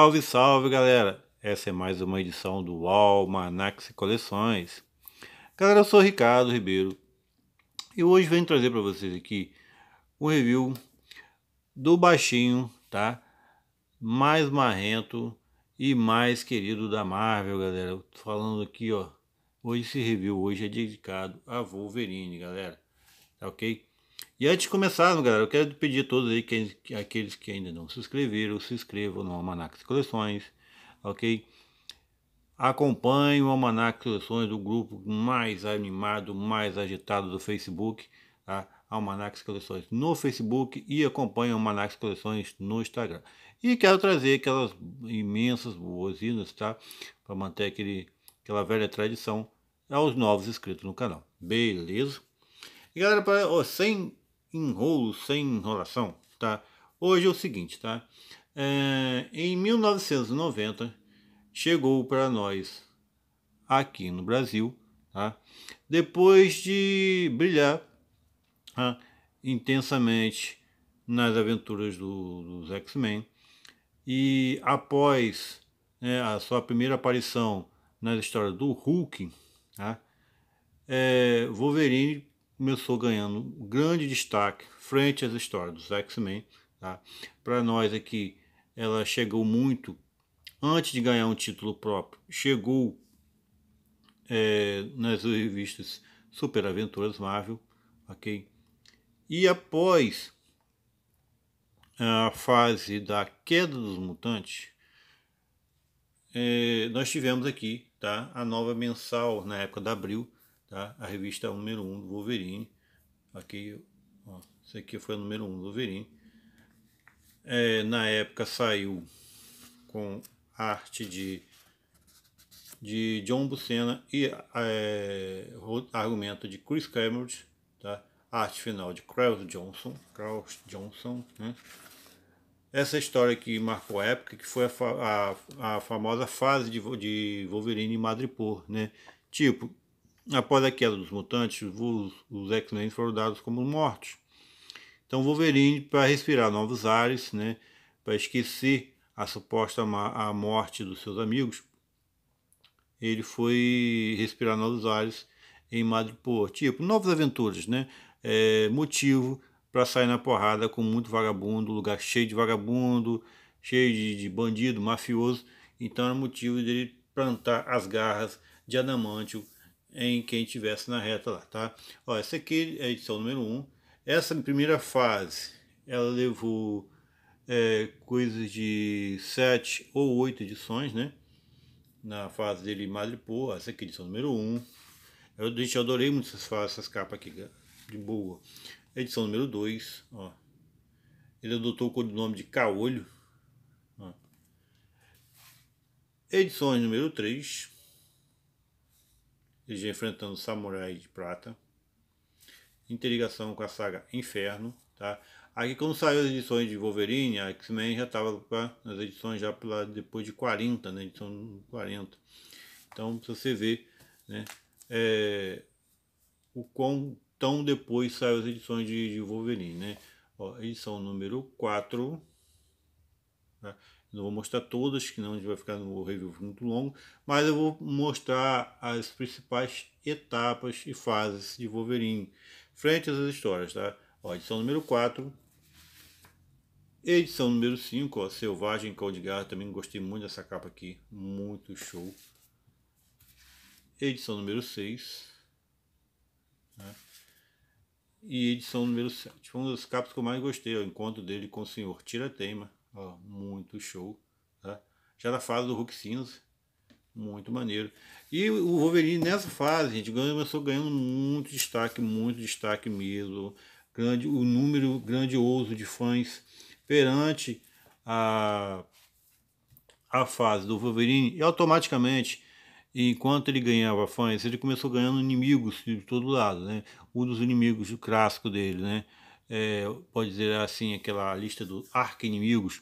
Salve, salve galera! Essa é mais uma edição do Almanax Coleções. Galera, eu sou Ricardo Ribeiro e hoje venho trazer para vocês aqui o um review do baixinho, tá? Mais marrento e mais querido da Marvel, galera. Tô falando aqui, ó. Hoje esse review hoje é dedicado a Wolverine, galera. Tá ok? E antes de começarmos, galera, eu quero pedir a todos aí, que, aqueles que ainda não se inscreveram, se inscrevam no Almanac Coleções, ok? Acompanhe o Almanac Coleções, do grupo mais animado, mais agitado do Facebook, tá? Almanac Coleções no Facebook e acompanhe o Almanac Coleções no Instagram. E quero trazer aquelas imensas boas-vindas, tá? Para manter aquele, aquela velha tradição aos novos inscritos no canal. Beleza? E galera, pra, sem enrolo, sem enrolação, tá? Hoje é o seguinte, tá? É, em 1990 chegou para nós aqui no Brasil, tá? Depois de brilhar tá? intensamente nas aventuras do, dos X-Men e após né, a sua primeira aparição na história do Hulk, tá? É, Wolverine começou ganhando um grande destaque frente às histórias dos X-Men. Tá? Para nós aqui, ela chegou muito antes de ganhar um título próprio, chegou é, nas revistas Super Aventuras Marvel, ok? E após a fase da queda dos mutantes, é, nós tivemos aqui tá, a nova mensal na época de Abril, tá? a revista número 1 um do Wolverine. Aqui, ó, esse aqui foi a número 1 um do Wolverine. É, na época saiu com arte de, de John Buscena e é, argumento de Chris Cameron, tá? arte final de Kraus Johnson, Kraus Johnson, né? Essa história que marcou a época, que foi a, a, a famosa fase de, de Wolverine em Madripoor, né? Tipo, Após a queda dos mutantes, os, os X-Men foram dados como mortos. Então Wolverine, para respirar novos ares, né, para esquecer a suposta a morte dos seus amigos, ele foi respirar novos ares em Madripoor. Tipo, novas aventuras, né? É, motivo para sair na porrada com muito vagabundo, lugar cheio de vagabundo, cheio de, de bandido, mafioso. Então era motivo dele plantar as garras de adamantio em quem estivesse na reta lá, tá? Ó, essa aqui é a edição número 1. Um. Essa primeira fase, ela levou é, coisas de 7 ou 8 edições, né? Na fase dele Madripo, essa aqui é a edição número 1. Um. Eu, gente, eu adorei muito essas fases, essas capas aqui, né? de boa. Edição número 2, ó. Ele adotou o codinome de Caolho. Ó. Edições número 3 enfrentando Samurai de Prata. Interligação com a saga Inferno, tá? Aqui quando saiu as edições de Wolverine, a X-Men já estava nas edições já pela, depois de 40, né? Edição 40. Então se você ver, né? É, o quão tão depois saiu as edições de, de Wolverine, né? Ó, edição número 4. Tá? Não vou mostrar todas, que não a gente vai ficar no review muito longo, mas eu vou mostrar as principais etapas e fases de Wolverine frente às histórias, tá? Ó, edição número 4, Edição número 5, Selvagem Cão de Garra, também gostei muito dessa capa aqui, muito show. Edição número 6. Né? E edição número 7. Foi uma das capas que eu mais gostei, o encontro dele com o senhor Tira Teima. Ó, muito show. Tá? Já na fase do Hulk Cinza. Muito maneiro. E o Wolverine nessa fase, gente, começou ganhando muito destaque, muito destaque mesmo. Grande, o número grandioso de fãs perante a, a fase do Wolverine. E automaticamente, enquanto ele ganhava fãs, ele começou ganhando inimigos de todo lado, né? Um dos inimigos clássico dele, né? é, pode dizer assim, aquela lista do arqui-inimigos,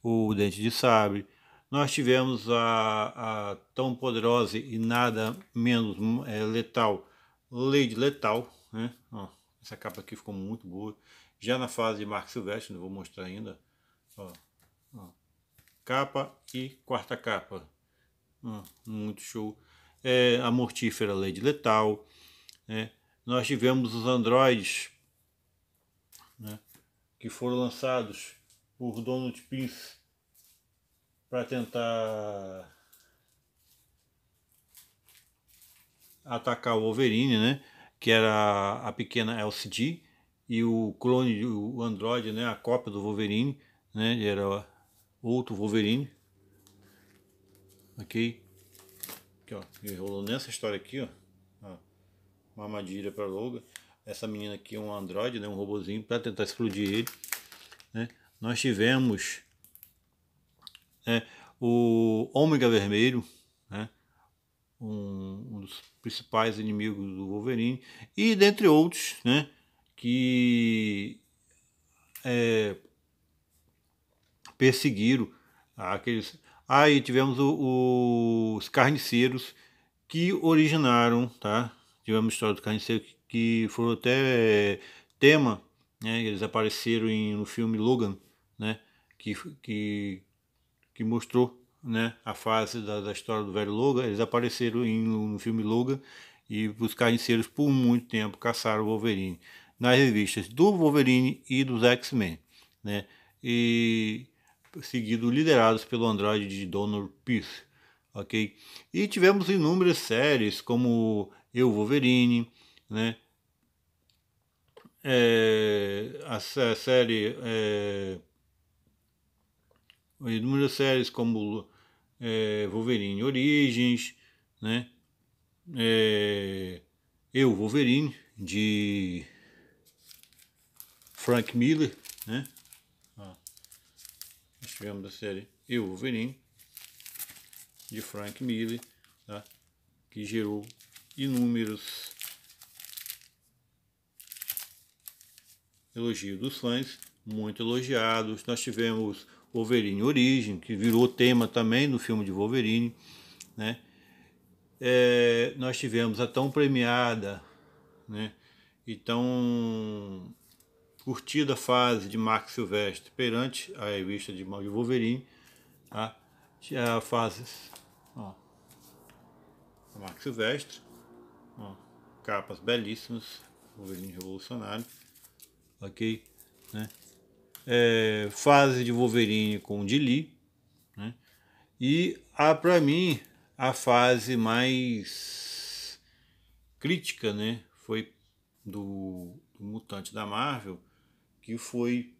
o Dente de Sabre. Nós tivemos a, a tão poderosa e nada menos é, letal Lady Letal, né? Ó, essa capa aqui ficou muito boa. Já na fase de Mark Silvestre, não vou mostrar ainda. Ó, ó, capa e quarta capa. muito show. É, a mortífera Lady Letal. Né? Nós tivemos os androides que foram lançados por Donald Pince para tentar atacar o Wolverine, né? Que era a pequena LCD e o clone, o Android, né? A cópia do Wolverine, né? Era outro Wolverine, ok? Aqui, ó, rolou nessa história aqui, ó, uma armadilha para Logan essa menina aqui é um androide, né, um robozinho, para tentar explodir ele. Né? Nós tivemos né, o Ômega Vermelho, né, um, um, dos principais inimigos do Wolverine, e dentre outros né, que é, perseguiram aqueles. Aí ah, tivemos o, o, os carniceiros que originaram, tá? tivemos história dos carniceiro que, que foram até eh, tema, né? Eles apareceram em, no filme Logan, né? Que, que, que mostrou né, a fase da, da história do velho Logan. Eles apareceram em, no filme Logan e os carniceiros por muito tempo caçaram o Wolverine nas revistas do Wolverine e dos X-Men, né? E seguido liderados pelo Andrade de Donor Peace ok? E tivemos inúmeras séries como Eu Wolverine, né? É, a, a, série é, inúmeras séries como é, Wolverine Origins, né? É, eu Wolverine de Frank Miller, né? Ah, nós tivemos a série Eu Wolverine de Frank Miller, tá? que gerou inúmeros elogios dos fãs, muito elogiados. Nós tivemos Wolverine Origem, que virou tema também do filme de Wolverine. Né? É, nós tivemos a tão premiada né? e tão curtida fase de Mark Silvestre perante a revista de Wolverine, tá? a fase da marca Silvestre. Ó, capas belíssimas, Wolverine Revolucionário, ok? Né? É, fase de Wolverine com Dili, né? E a para mim a fase mais crítica, né, foi do, do mutante da Marvel, que foi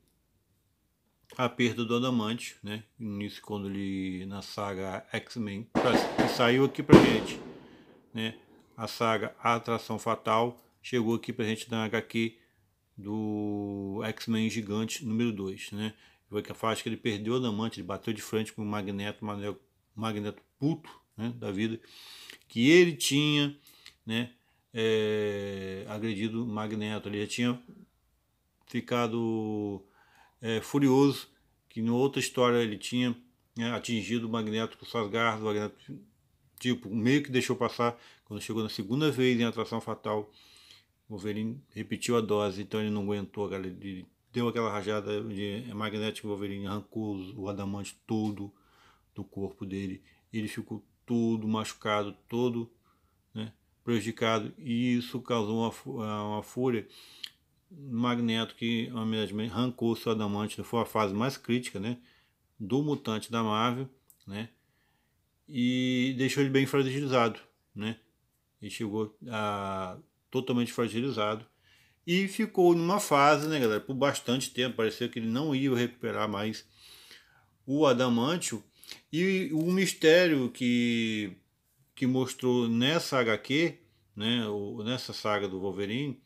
a perda do Adamante, né? No início, quando ele na saga X-Men, que saiu aqui pra gente né? A saga A Atração Fatal chegou aqui pra gente na HQ do X-Men Gigante número 2, né? Foi que a faixa que ele perdeu o Adamante, ele bateu de frente com o Magneto, Magneto, Magneto puto, né, da vida, que ele tinha, né, é, agredido o Magneto, ele já tinha ficado é, furioso que em outra história ele tinha né, atingido o Magneto com suas garras, o Magneto tipo, meio que deixou passar quando chegou na segunda vez em Atração Fatal. Wolverine repetiu a dose, então ele não aguentou, galera. Ele deu aquela rajada de é magnético, Wolverine arrancou o adamante todo do corpo dele. Ele ficou todo machucado, todo né, prejudicado, e isso causou uma, ah, uma fúria Magneto que arrancou seu adamante, foi a fase mais crítica, né, do mutante da Marvel, né? e deixou ele bem fragilizado, né? Ele chegou a, totalmente fragilizado e ficou numa fase, né, galera, por bastante tempo, pareceu que ele não ia recuperar mais o adamantio e o mistério que que mostrou nessa HQ, né, nessa saga do Wolverine,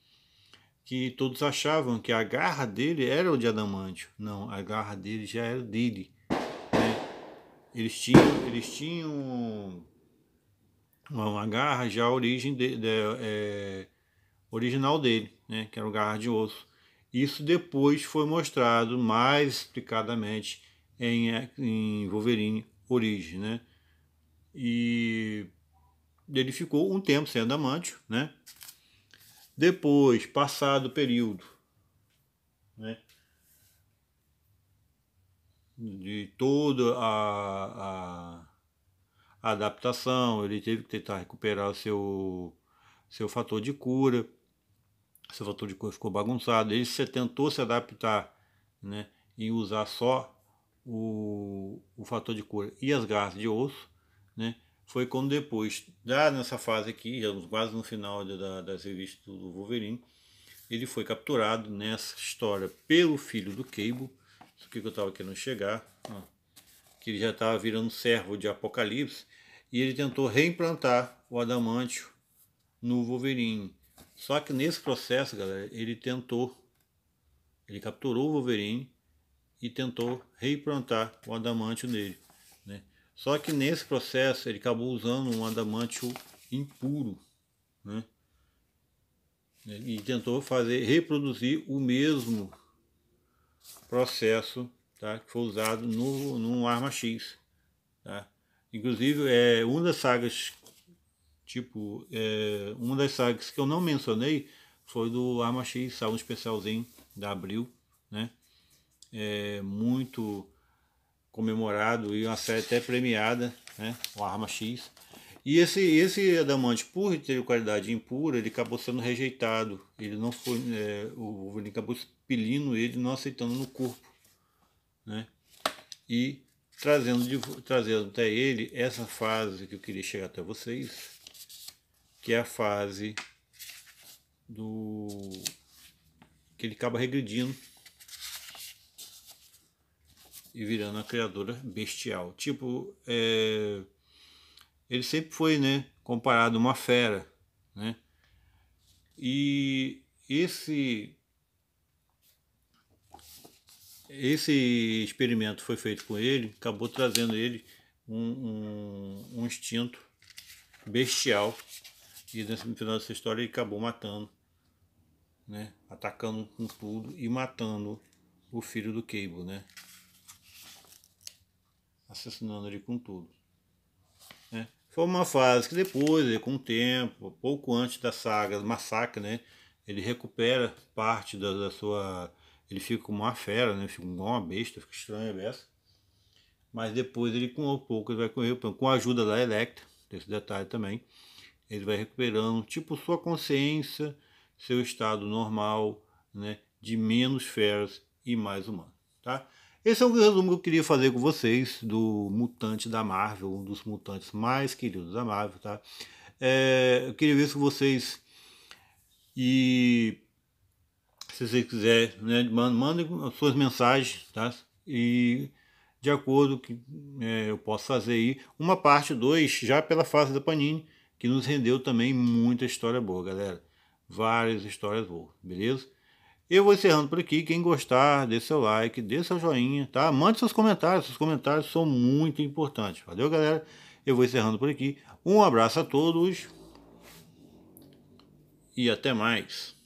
que todos achavam que a garra dele era o de adamantio. Não, a garra dele já era dele eles tinham, eles tinham uma, uma garra já origem de, de, é, original dele, né? que era uma garra de osso. Isso depois foi mostrado mais explicadamente em, em Wolverine Origem. Né? E ele ficou um tempo sem adamantio, né? Depois, passado o período, né? de toda a, a adaptação, ele teve que tentar recuperar seu, seu fator de cura, seu fator de cura ficou bagunçado, ele se tentou se adaptar né, e usar só o, o fator de cura e as garras de osso, né, foi quando depois, já nessa fase aqui, já quase no final da, das revistas do Wolverine, ele foi capturado nessa história pelo filho do Cable, isso que eu estava querendo chegar, ó, que ele já estava virando servo de Apocalipse e ele tentou reimplantar o adamantio no Wolverine. Só que nesse processo, galera, ele tentou, ele capturou o Wolverine e tentou reimplantar o adamantio nele. Né? Só que nesse processo ele acabou usando um adamantio impuro, né? E tentou fazer reproduzir o mesmo processo tá, que foi usado no, no arma X. Tá? Inclusive, é, uma das sagas, tipo, é, uma das sagas que eu não mencionei foi do Arma X, salvo um especialzinho da Abril, né? É, muito comemorado e uma série até premiada, né? O Arma X. E esse, esse adamante, por ter qualidade impura, ele acabou sendo rejeitado. Ele não foi, é, o Wolverine acabou expelindo ele, não aceitando no corpo. Né? E trazendo, de, trazendo até ele essa fase que eu queria chegar até vocês, que é a fase do que ele acaba regredindo e virando a criadora bestial. Tipo, é, ele sempre foi né, comparado a uma fera. Né? E esse, esse experimento foi feito com ele, acabou trazendo ele um, um, um instinto bestial. E no final dessa história ele acabou matando, né? atacando com tudo e matando o filho do Cable, né? assassinando ele com tudo. Né? Foi uma fase que depois, com o tempo, pouco antes da saga Massacre, né? Ele recupera parte da, da sua. Ele fica como uma fera, né? Fica igual uma besta, fica estranha é essa. Mas depois ele, com um pouco, ele vai correr, com a ajuda da Electra, tem esse detalhe também. Ele vai recuperando, tipo, sua consciência, seu estado normal, né? De menos feras e mais humano, tá? Esse é o resumo que eu queria fazer com vocês do Mutante da Marvel, um dos mutantes mais queridos da Marvel, tá? É, eu queria ver se vocês e se vocês quiserem, né, mandem suas mensagens, tá? E de acordo que é, eu posso fazer aí uma parte 2 já pela fase da Panini, que nos rendeu também muita história boa, galera. Várias histórias boas, beleza? Eu vou encerrando por aqui. Quem gostar, dê seu like, dê seu joinha, tá? Mande seus comentários. Seus comentários são muito importantes. Valeu, galera. Eu vou encerrando por aqui. Um abraço a todos. E até mais.